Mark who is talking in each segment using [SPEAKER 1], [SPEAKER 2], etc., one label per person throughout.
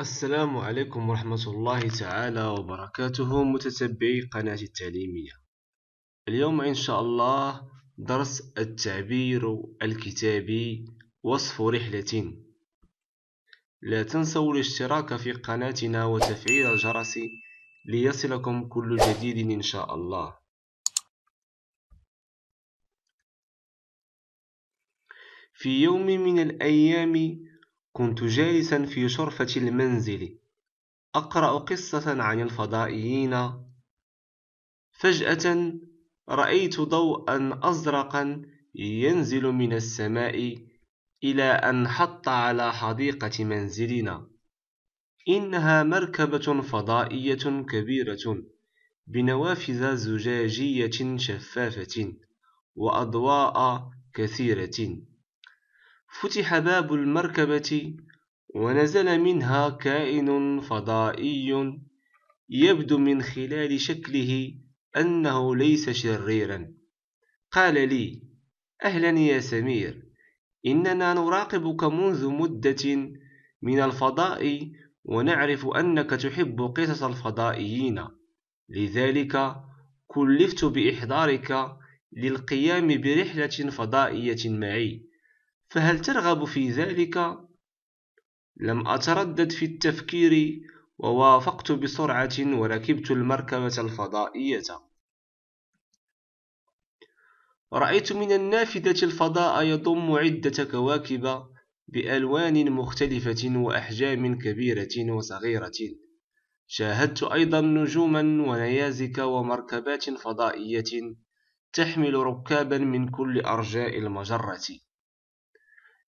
[SPEAKER 1] السلام عليكم ورحمة الله تعالى وبركاته متتبعي قناة التعليمية اليوم إن شاء الله درس التعبير الكتابي وصف رحلة لا تنسوا الاشتراك في قناتنا وتفعيل الجرس ليصلكم كل جديد إن شاء الله في يوم من الأيام كنت جالسا في شرفة المنزل أقرأ قصة عن الفضائيين فجأة رأيت ضوءا أزرقا ينزل من السماء إلى أن حط على حديقة منزلنا إنها مركبة فضائية كبيرة بنوافذ زجاجية شفافة وأضواء كثيرة فتح باب المركبة ونزل منها كائن فضائي يبدو من خلال شكله أنه ليس شريرا قال لي أهلا يا سمير إننا نراقبك منذ مدة من الفضاء ونعرف أنك تحب قصص الفضائيين لذلك كلفت بإحضارك للقيام برحلة فضائية معي فهل ترغب في ذلك لم أتردد في التفكير ووافقت بسرعة وركبت المركبة الفضائية رأيت من النافذة الفضاء يضم عدة كواكب بألوان مختلفة وأحجام كبيرة وصغيرة شاهدت أيضا نجوما ونيازك ومركبات فضائية تحمل ركابا من كل أرجاء المجرة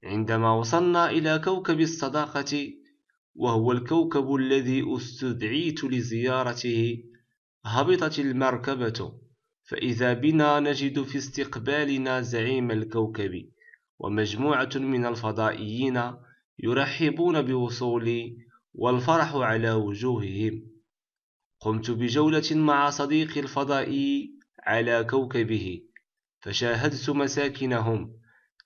[SPEAKER 1] عندما وصلنا إلى كوكب الصداقة وهو الكوكب الذي استدعيت لزيارته هبطت المركبة فإذا بنا نجد في استقبالنا زعيم الكوكب ومجموعة من الفضائيين يرحبون بوصولي والفرح على وجوههم قمت بجولة مع صديقي الفضائي على كوكبه فشاهدت مساكنهم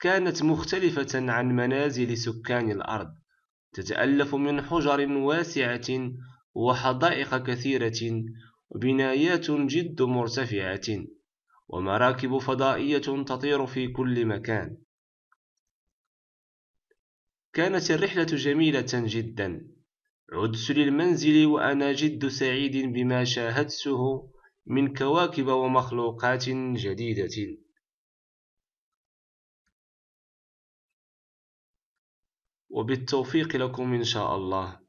[SPEAKER 1] كانت مختلفة عن منازل سكان الأرض تتألف من حجر واسعة وحدائق كثيرة وبنايات جد مرتفعة ومراكب فضائية تطير في كل مكان كانت الرحلة جميلة جدا عدت للمنزل وأنا جد سعيد بما شاهدته من كواكب ومخلوقات جديدة وبالتوفيق لكم إن شاء الله